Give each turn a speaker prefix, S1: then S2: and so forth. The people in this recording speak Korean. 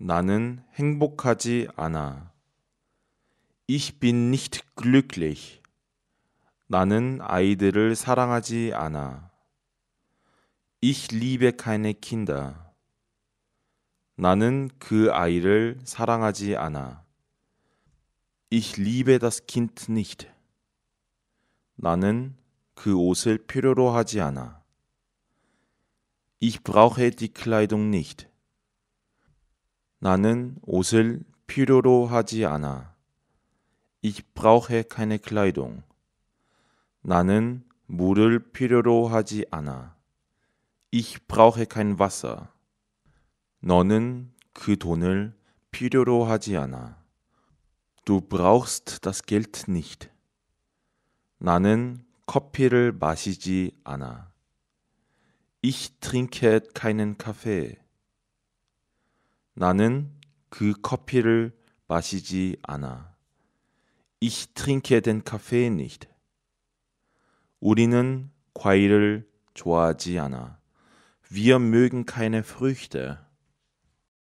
S1: 나는 행복하지 않아. Ich bin nicht glücklich. 나는 아이들을 사랑하지 않아. Ich liebe keine Kinder. 나는 그 아이를 사랑하지 않아. Ich liebe das Kind nicht. 나는 그 옷을 필요로 하지 않아. Ich brauche die Kleidung nicht. 나는 옷을 필요로 하지 않아. Ich brauche keine Kleidung. 나는 물을 필요로 하지 않아. Ich brauche kein Wasser. 너는 그 돈을 필요로 하지 않아. Du brauchst das Geld nicht. 나는 커피를 마시지 않아. Ich trinke keinen Kaffee. 나는 그 커피를 마시지 않아. Ich trinke den Kaffee nicht. 우리는 과일을 좋아하지 않아. Wir mögen keine Früchte.